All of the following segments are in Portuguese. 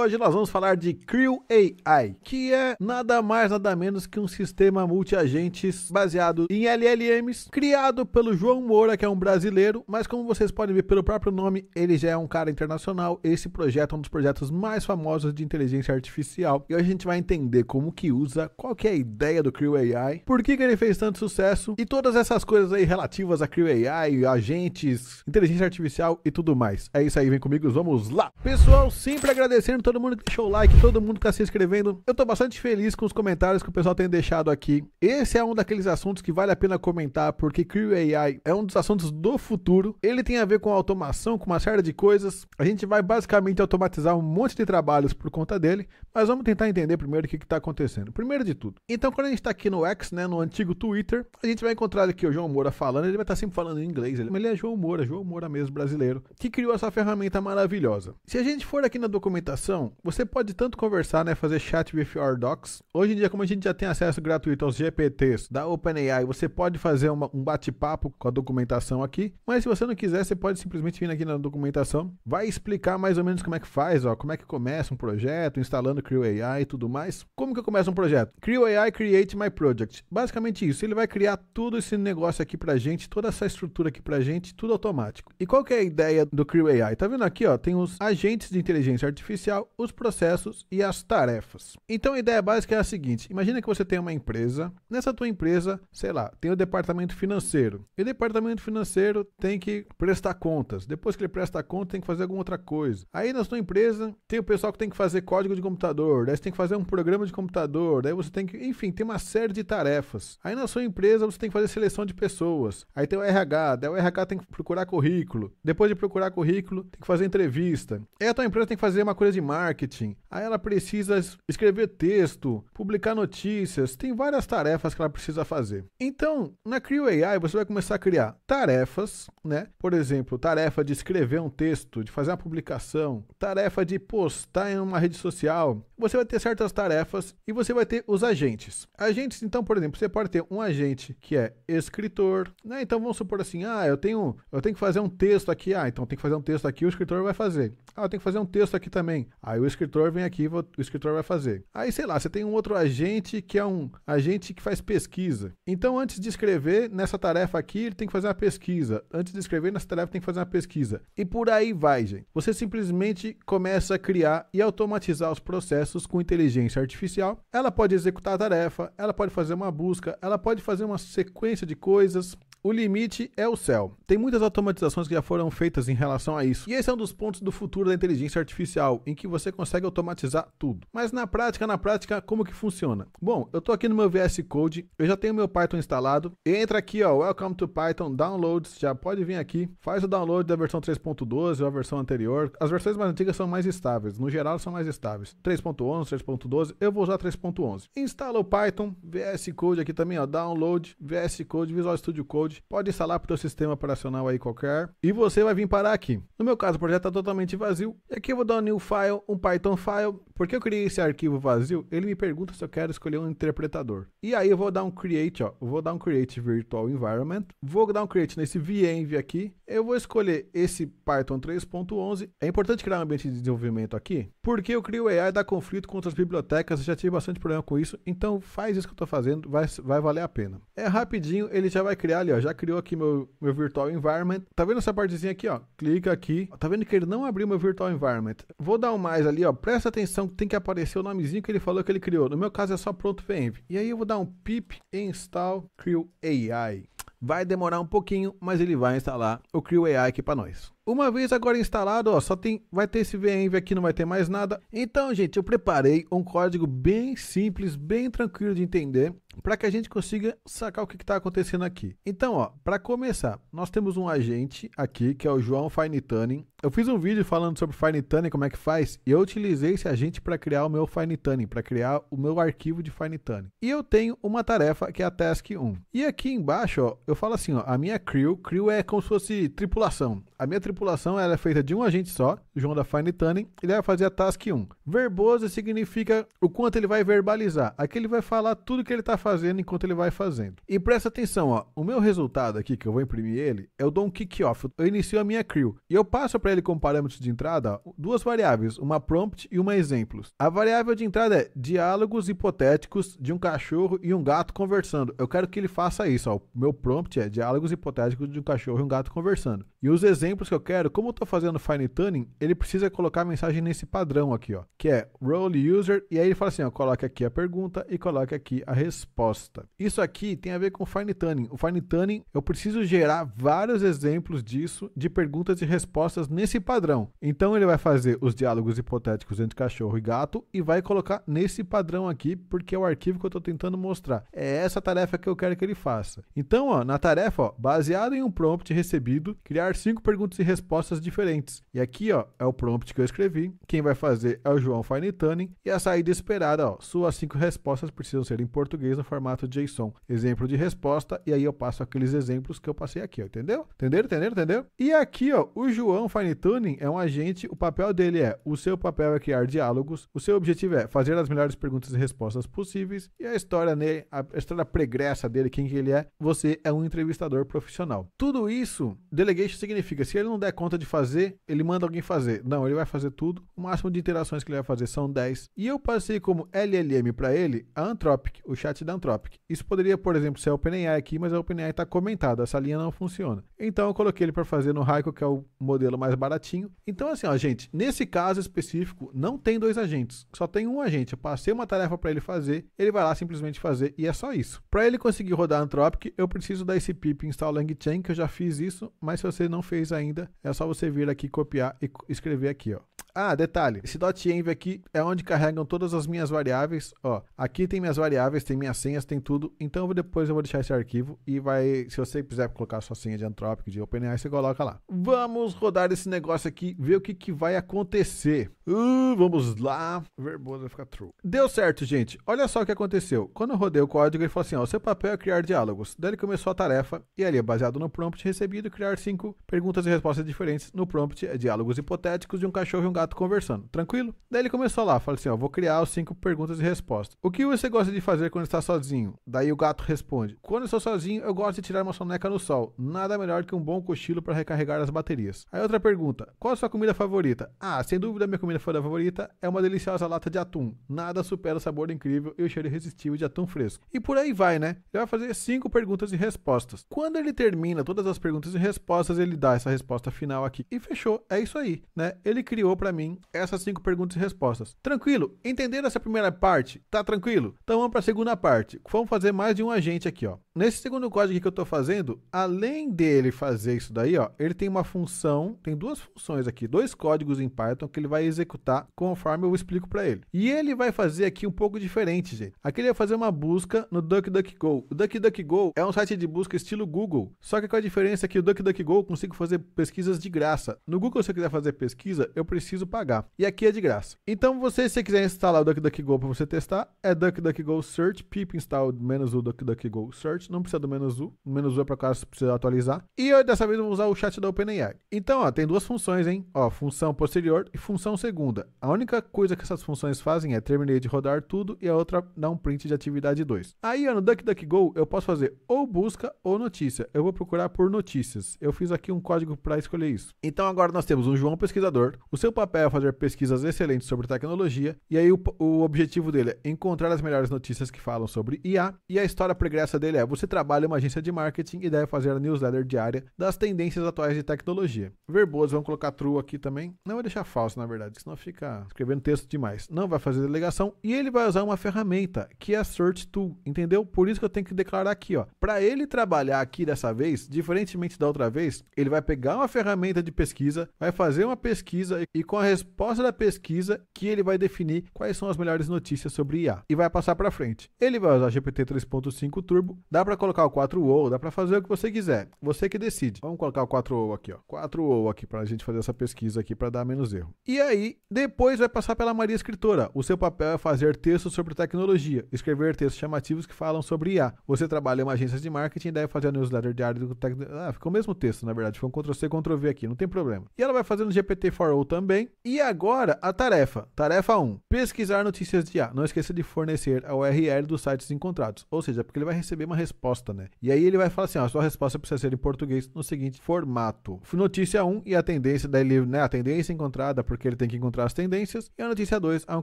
hoje nós vamos falar de Creel AI, que é nada mais nada menos que um sistema multiagentes baseado em LLMs, criado pelo João Moura, que é um brasileiro, mas como vocês podem ver pelo próprio nome, ele já é um cara internacional. Esse projeto é um dos projetos mais famosos de inteligência artificial. E hoje a gente vai entender como que usa, qual que é a ideia do Creel AI, por que, que ele fez tanto sucesso e todas essas coisas aí relativas a Creel AI, agentes, inteligência artificial e tudo mais. É isso aí, vem comigo, vamos lá! Pessoal, sempre agradecendo todo mundo que deixou o like, todo mundo que está se inscrevendo. Eu estou bastante feliz com os comentários que o pessoal tem deixado aqui. Esse é um daqueles assuntos que vale a pena comentar, porque Crew AI é um dos assuntos do futuro. Ele tem a ver com automação, com uma série de coisas. A gente vai basicamente automatizar um monte de trabalhos por conta dele, mas vamos tentar entender primeiro o que está acontecendo. Primeiro de tudo, então quando a gente está aqui no X, né, no antigo Twitter, a gente vai encontrar aqui o João Moura falando, ele vai estar tá sempre falando em inglês, ele, mas ele é João Moura, João Moura mesmo brasileiro, que criou essa ferramenta maravilhosa. Se a gente for aqui na documentação, então, você pode tanto conversar, né, fazer chat with your docs. Hoje em dia, como a gente já tem acesso gratuito aos GPTs da OpenAI, você pode fazer uma, um bate-papo com a documentação aqui. Mas se você não quiser, você pode simplesmente vir aqui na documentação, vai explicar mais ou menos como é que faz, ó, como é que começa um projeto, instalando Creo AI e tudo mais. Como que eu começo um projeto? Creo AI Create My Project. Basicamente isso, ele vai criar tudo esse negócio aqui pra gente, toda essa estrutura aqui pra gente, tudo automático. E qual que é a ideia do Creo AI? Tá vendo aqui, ó, tem os agentes de inteligência artificial os processos e as tarefas. Então a ideia básica é a seguinte: imagina que você tem uma empresa, nessa tua empresa, sei lá, tem o departamento financeiro. E o departamento financeiro tem que prestar contas. Depois que ele presta conta, tem que fazer alguma outra coisa. Aí na sua empresa tem o pessoal que tem que fazer código de computador, daí você tem que fazer um programa de computador, daí você tem que, enfim, tem uma série de tarefas. Aí na sua empresa você tem que fazer seleção de pessoas. Aí tem o RH, daí o RH tem que procurar currículo. Depois de procurar currículo, tem que fazer entrevista. Aí a tua empresa tem que fazer uma coisa de marketing marketing. Aí ela precisa escrever texto, publicar notícias, tem várias tarefas que ela precisa fazer. Então, na Creo AI você vai começar a criar tarefas, né? Por exemplo, tarefa de escrever um texto, de fazer uma publicação, tarefa de postar em uma rede social. Você vai ter certas tarefas e você vai ter os agentes. Agentes, então, por exemplo, você pode ter um agente que é escritor, né? Então vamos supor assim, ah, eu tenho, eu tenho que fazer um texto aqui, ah, então tem que fazer um texto aqui, o escritor vai fazer. Ah, eu tenho que fazer um texto aqui também. Ah, Aí o escritor vem aqui, o escritor vai fazer. Aí, sei lá, você tem um outro agente que é um agente que faz pesquisa. Então, antes de escrever nessa tarefa aqui, ele tem que fazer uma pesquisa. Antes de escrever nessa tarefa, tem que fazer uma pesquisa. E por aí vai, gente. Você simplesmente começa a criar e automatizar os processos com inteligência artificial. Ela pode executar a tarefa, ela pode fazer uma busca, ela pode fazer uma sequência de coisas, o limite é o céu. Tem muitas automatizações que já foram feitas em relação a isso. E esse é um dos pontos do futuro da inteligência artificial, em que você consegue automatizar tudo. Mas na prática, na prática, como que funciona? Bom, eu estou aqui no meu VS Code, eu já tenho meu Python instalado. Entra aqui, ó, Welcome to Python Downloads, já pode vir aqui, faz o download da versão 3.12 ou a versão anterior. As versões mais antigas são mais estáveis, no geral são mais estáveis. 3.11, 3.12, eu vou usar 3.11. Instala o Python, VS Code aqui também, ó, download, VS Code, Visual Studio Code pode instalar para o seu sistema operacional aí qualquer, e você vai vir parar aqui. No meu caso, o projeto está totalmente vazio, e aqui eu vou dar um new file, um Python file, porque eu criei esse arquivo vazio, ele me pergunta se eu quero escolher um interpretador. E aí eu vou dar um create, ó, vou dar um create virtual environment, vou dar um create nesse venv aqui, eu vou escolher esse Python 3.11. É importante criar um ambiente de desenvolvimento aqui, porque eu crio AI dá conflito com outras bibliotecas, eu já tive bastante problema com isso, então faz isso que eu estou fazendo, vai, vai valer a pena. É rapidinho, ele já vai criar ali, ó, já criou aqui meu, meu virtual environment. Tá vendo essa partezinha aqui, ó? Clica aqui. Tá vendo que ele não abriu meu virtual environment. Vou dar um mais ali, ó. Presta atenção que tem que aparecer o nomezinho que ele falou que ele criou. No meu caso é só pronto .venv. E aí eu vou dar um pip install crew AI. Vai demorar um pouquinho, mas ele vai instalar o Crew AI aqui para nós. Uma vez agora instalado, ó, só tem, vai ter esse VEnv aqui, não vai ter mais nada. Então, gente, eu preparei um código bem simples, bem tranquilo de entender para que a gente consiga sacar o que está acontecendo aqui. Então, ó, para começar, nós temos um agente aqui que é o João Fainitanen, eu fiz um vídeo falando sobre Fine Tuning como é que faz, e eu utilizei esse agente para criar o meu Fine Tuning, para criar o meu arquivo de Fine Tuning. E eu tenho uma tarefa que é a task 1. E aqui embaixo, ó, eu falo assim, ó, a minha crew, crew é como se fosse tripulação. A minha tripulação ela é feita de um agente só, João da Fine Tuning, e ele vai fazer a task 1. Verboso significa o quanto ele vai verbalizar. Aqui ele vai falar tudo que ele está fazendo enquanto ele vai fazendo. E presta atenção, ó, o meu resultado aqui que eu vou imprimir ele, eu é dou um kick off, eu inicio a minha crew e eu passo para para ele como parâmetros de entrada duas variáveis, uma prompt e uma exemplos. A variável de entrada é diálogos hipotéticos de um cachorro e um gato conversando. Eu quero que ele faça isso. Ó. O meu prompt é diálogos hipotéticos de um cachorro e um gato conversando. E os exemplos que eu quero, como eu estou fazendo fine tuning, ele precisa colocar a mensagem nesse padrão aqui, ó, que é role user. E aí ele fala assim, ó, coloque aqui a pergunta e coloque aqui a resposta. Isso aqui tem a ver com fine tuning. O fine tuning, eu preciso gerar vários exemplos disso de perguntas e respostas nesse padrão. Então ele vai fazer os diálogos hipotéticos entre cachorro e gato e vai colocar nesse padrão aqui, porque é o arquivo que eu estou tentando mostrar. É essa tarefa que eu quero que ele faça. Então, ó, na tarefa, ó, baseado em um prompt recebido, criar cinco perguntas e respostas diferentes. E aqui ó, é o prompt que eu escrevi. Quem vai fazer é o João Fainitani. E a saída esperada, ó, suas cinco respostas precisam ser em português no formato JSON. Exemplo de resposta, e aí eu passo aqueles exemplos que eu passei aqui, ó, entendeu? Entenderam, entenderam, entendeu? E aqui, ó, o João Fainitani Fine Tuning é um agente, o papel dele é, o seu papel é criar diálogos, o seu objetivo é fazer as melhores perguntas e respostas possíveis, e a história nele, a história pregressa dele, quem que ele é, você é um entrevistador profissional. Tudo isso, delegation significa, se ele não der conta de fazer, ele manda alguém fazer. Não, ele vai fazer tudo, o máximo de interações que ele vai fazer são 10. E eu passei como LLM para ele a Anthropic, o chat da Anthropic. Isso poderia, por exemplo, ser a OpenAI aqui, mas a OpenAI está comentada, essa linha não funciona. Então eu coloquei ele para fazer no Haiku, que é o modelo mais baratinho. Então, assim, ó, gente, nesse caso específico, não tem dois agentes, só tem um agente. Eu passei uma tarefa para ele fazer, ele vai lá simplesmente fazer e é só isso. Para ele conseguir rodar Anthropic, eu preciso dar esse pip install langchain, que eu já fiz isso, mas se você não fez ainda, é só você vir aqui copiar e escrever aqui, ó. Ah, detalhe, esse .env aqui é onde carregam todas as minhas variáveis, ó. Aqui tem minhas variáveis, tem minhas senhas, tem tudo. Então eu vou, depois eu vou deixar esse arquivo e vai, se você quiser colocar sua senha de Anthropic, de OpenAI, você coloca lá. Vamos rodar esse negócio aqui, ver o que, que vai acontecer. Uh, vamos lá. Verboso vai ficar true. Deu certo, gente. Olha só o que aconteceu. Quando eu rodei o código, ele falou assim, ó, seu papel é criar diálogos. Daí ele começou a tarefa e ali, baseado no prompt recebido, criar cinco perguntas e respostas diferentes. No prompt, é diálogos hipotéticos de um cachorro e um gato gato conversando, tranquilo? Daí ele começou lá, falou assim, ó, vou criar os cinco perguntas e respostas. O que você gosta de fazer quando está sozinho? Daí o gato responde, quando estou sozinho, eu gosto de tirar uma soneca no sol. Nada melhor que um bom cochilo para recarregar as baterias. Aí outra pergunta, qual a sua comida favorita? Ah, sem dúvida minha comida favorita é uma deliciosa lata de atum. Nada supera o sabor incrível e o cheiro irresistível de atum fresco. E por aí vai, né? Ele vai fazer cinco perguntas e respostas. Quando ele termina todas as perguntas e respostas, ele dá essa resposta final aqui. E fechou, é isso aí, né? Ele criou para para mim essas cinco perguntas e respostas. Tranquilo? Entenderam essa primeira parte? Tá tranquilo? Então vamos para a segunda parte. Vamos fazer mais de um agente aqui, ó. Nesse segundo código aqui que eu estou fazendo, além dele fazer isso daí, ó, ele tem uma função, tem duas funções aqui, dois códigos em Python que ele vai executar conforme eu explico para ele. E ele vai fazer aqui um pouco diferente, gente. Aqui ele vai fazer uma busca no DuckDuckGo. O DuckDuckGo é um site de busca estilo Google, só que com a diferença é que o DuckDuckGo eu consigo fazer pesquisas de graça. No Google, se eu quiser fazer pesquisa, eu preciso pagar. E aqui é de graça. Então, você, se você quiser instalar o DuckDuckGo para você testar, é DuckDuckGo Search, pip install menos o DuckDuckGo Search não precisa do menos U. O menos U é para caso precisa atualizar. E eu, dessa vez vou usar o chat da OpenAI. Então, ó, tem duas funções, hein? Ó, função posterior e função segunda. A única coisa que essas funções fazem é terminar de rodar tudo e a outra dá um print de atividade 2. Aí, ó, no DuckDuckGo eu posso fazer ou busca ou notícia. Eu vou procurar por notícias. Eu fiz aqui um código para escolher isso. Então agora nós temos um João pesquisador. O seu papel é fazer pesquisas excelentes sobre tecnologia e aí o, o objetivo dele é encontrar as melhores notícias que falam sobre IA e a história pregressa dele é você trabalha em uma agência de marketing e deve fazer a newsletter diária das tendências atuais de tecnologia. Verboso, vamos colocar true aqui também. Não vou deixar falso, na verdade, senão fica escrevendo texto demais. Não vai fazer delegação e ele vai usar uma ferramenta que é a Search Tool, entendeu? Por isso que eu tenho que declarar aqui, ó. Para ele trabalhar aqui dessa vez, diferentemente da outra vez, ele vai pegar uma ferramenta de pesquisa, vai fazer uma pesquisa e com a resposta da pesquisa que ele vai definir quais são as melhores notícias sobre IA e vai passar para frente. Ele vai usar GPT 3.5 Turbo, da Dá para colocar o 4 ou, dá para fazer o que você quiser. Você que decide. Vamos colocar o 4 ou aqui, ó. 4 ou aqui para a gente fazer essa pesquisa aqui para dar menos erro. E aí, depois vai passar pela Maria Escritora. O seu papel é fazer textos sobre tecnologia, escrever textos chamativos que falam sobre IA. Você trabalha em uma agência de marketing, deve fazer a newsletter diária do tec... Ah, ficou o mesmo texto, na verdade. Ficou um Ctrl C, Ctrl V aqui, não tem problema. E ela vai fazendo GPT-4O também. E agora, a tarefa. Tarefa 1. Pesquisar notícias de IA. Não esqueça de fornecer a URL dos sites encontrados. Ou seja, porque ele vai receber uma resposta resposta, né? E aí ele vai falar assim: ó, a sua resposta precisa ser em português no seguinte formato. Notícia 1 e a tendência, daí ele, né? A tendência encontrada, porque ele tem que encontrar as tendências. E a notícia 2, há um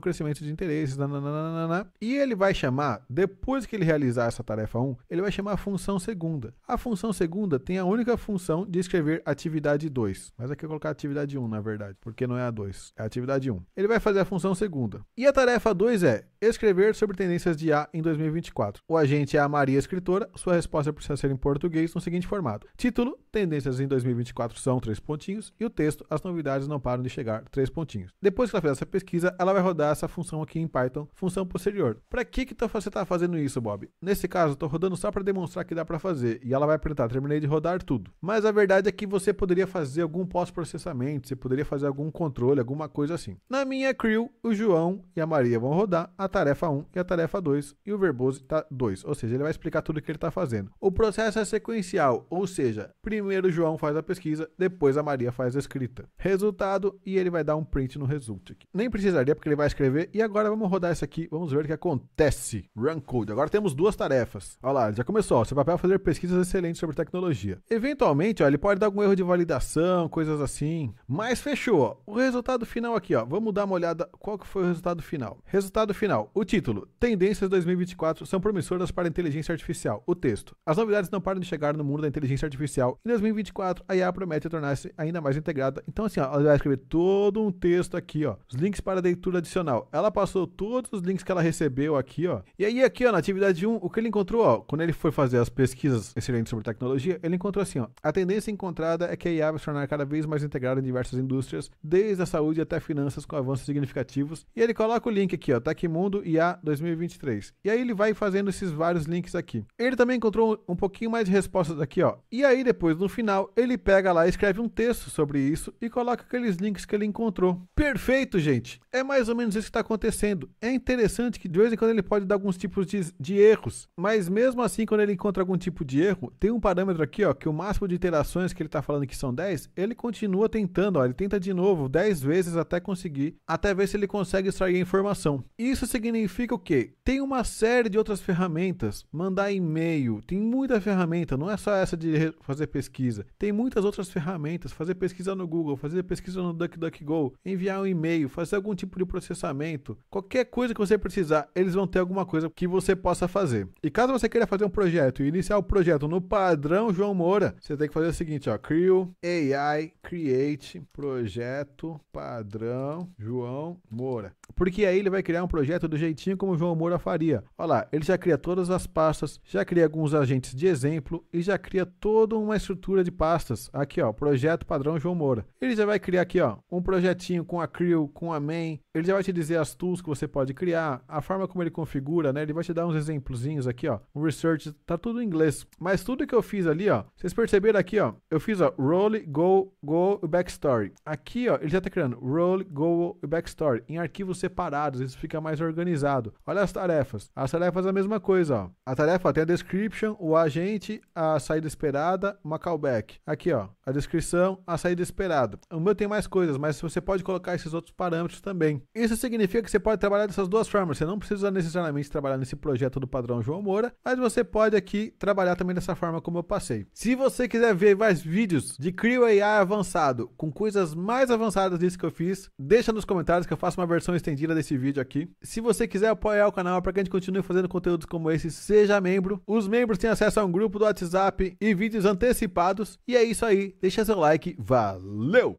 crescimento de interesses. Nananana, e ele vai chamar, depois que ele realizar essa tarefa 1, ele vai chamar a função segunda. A função segunda tem a única função de escrever atividade 2. Mas aqui eu colocar atividade 1, na verdade, porque não é a 2, é a atividade 1. Ele vai fazer a função segunda. E a tarefa 2 é escrever sobre tendências de A em 2024. O agente é a Maria Escritor editora, sua resposta precisa ser em português no seguinte formato: título, tendências em 2024 são três pontinhos, e o texto, as novidades não param de chegar, três pontinhos. Depois que ela fez essa pesquisa, ela vai rodar essa função aqui em Python, função posterior. Para que, que tá você está fazendo isso, Bob? Nesse caso, estou rodando só para demonstrar que dá para fazer, e ela vai perguntar: terminei de rodar tudo. Mas a verdade é que você poderia fazer algum pós-processamento, você poderia fazer algum controle, alguma coisa assim. Na minha crew, o João e a Maria vão rodar a tarefa 1 e a tarefa 2, e o verbose está 2, ou seja, ele vai explicar tudo que que ele está fazendo. O processo é sequencial, ou seja, primeiro João faz a pesquisa, depois a Maria faz a escrita. Resultado, e ele vai dar um print no resultado Nem precisaria, porque ele vai escrever. E agora vamos rodar isso aqui, vamos ver o que acontece. Run code. Agora temos duas tarefas. Olha lá, já começou. Ó, seu papel é fazer pesquisas excelentes sobre tecnologia. Eventualmente, ó, ele pode dar algum erro de validação, coisas assim. Mas fechou. Ó. O resultado final aqui, ó. Vamos dar uma olhada qual que foi o resultado final. Resultado final. O título: Tendências 2024 são promissoras para inteligência artificial. O texto. As novidades não param de chegar no mundo da inteligência artificial. Em 2024, a IA promete tornar-se ainda mais integrada. Então, assim, ó, ela vai escrever todo um texto aqui, ó. Os links para leitura adicional. Ela passou todos os links que ela recebeu aqui, ó. E aí, aqui, ó, na atividade 1, o que ele encontrou, ó, quando ele foi fazer as pesquisas excelentes sobre tecnologia, ele encontrou assim, ó. A tendência encontrada é que a IA vai se tornar cada vez mais integrada em diversas indústrias, desde a saúde até finanças, com avanços significativos. E ele coloca o link aqui, ó, Tecmundo IA 2023. E aí ele vai fazendo esses vários links aqui. Ele ele também encontrou um pouquinho mais de respostas aqui, ó. E aí depois no final ele pega lá, escreve um texto sobre isso e coloca aqueles links que ele encontrou. Perfeito, gente. É mais ou menos isso que está acontecendo. É interessante que de vez em quando ele pode dar alguns tipos de, de erros, mas mesmo assim quando ele encontra algum tipo de erro, tem um parâmetro aqui, ó, que o máximo de interações que ele está falando que são 10, ele continua tentando, ó, ele tenta de novo 10 vezes até conseguir, até ver se ele consegue extrair a informação. Isso significa o quê? Tem uma série de outras ferramentas, mandar e-mail e-mail, tem muita ferramenta, não é só essa de fazer pesquisa. Tem muitas outras ferramentas, fazer pesquisa no Google, fazer pesquisa no DuckDuckGo, enviar um e-mail, fazer algum tipo de processamento, qualquer coisa que você precisar, eles vão ter alguma coisa que você possa fazer. E caso você queira fazer um projeto e iniciar o projeto no padrão João Moura, você tem que fazer o seguinte, ó, Creo AI Create Projeto Padrão João Moura. Porque aí ele vai criar um projeto do jeitinho como o João Moura faria. Olha lá, ele já cria todas as pastas, já já cria alguns agentes de exemplo e já cria toda uma estrutura de pastas. Aqui, ó, projeto padrão João Moura. Ele já vai criar aqui, ó, um projetinho com a Creo, com a main. Ele já vai te dizer as tools que você pode criar, a forma como ele configura, né? Ele vai te dar uns exemplozinhos aqui, ó. O research tá tudo em inglês, mas tudo que eu fiz ali, ó, vocês perceberam aqui, ó, eu fiz, ó, role, go, go backstory. Aqui, ó, ele já tá criando role, go backstory em arquivos separados. Isso fica mais organizado. Olha as tarefas. As tarefas é a mesma coisa, ó. A tarefa até tem description, o agente, a saída esperada, uma callback. Aqui, ó, a descrição, a saída esperada. O meu tem mais coisas, mas você pode colocar esses outros parâmetros também. Isso significa que você pode trabalhar dessas duas formas. Você não precisa necessariamente trabalhar nesse projeto do padrão João Moura, mas você pode aqui trabalhar também dessa forma como eu passei. Se você quiser ver mais vídeos de Creo AI avançado, com coisas mais avançadas disso que eu fiz, deixa nos comentários que eu faço uma versão estendida desse vídeo aqui. Se você quiser apoiar o canal para que a gente continue fazendo conteúdos como esse, seja membro. Os membros têm acesso a um grupo do WhatsApp e vídeos antecipados. E é isso aí. Deixa seu like. Valeu!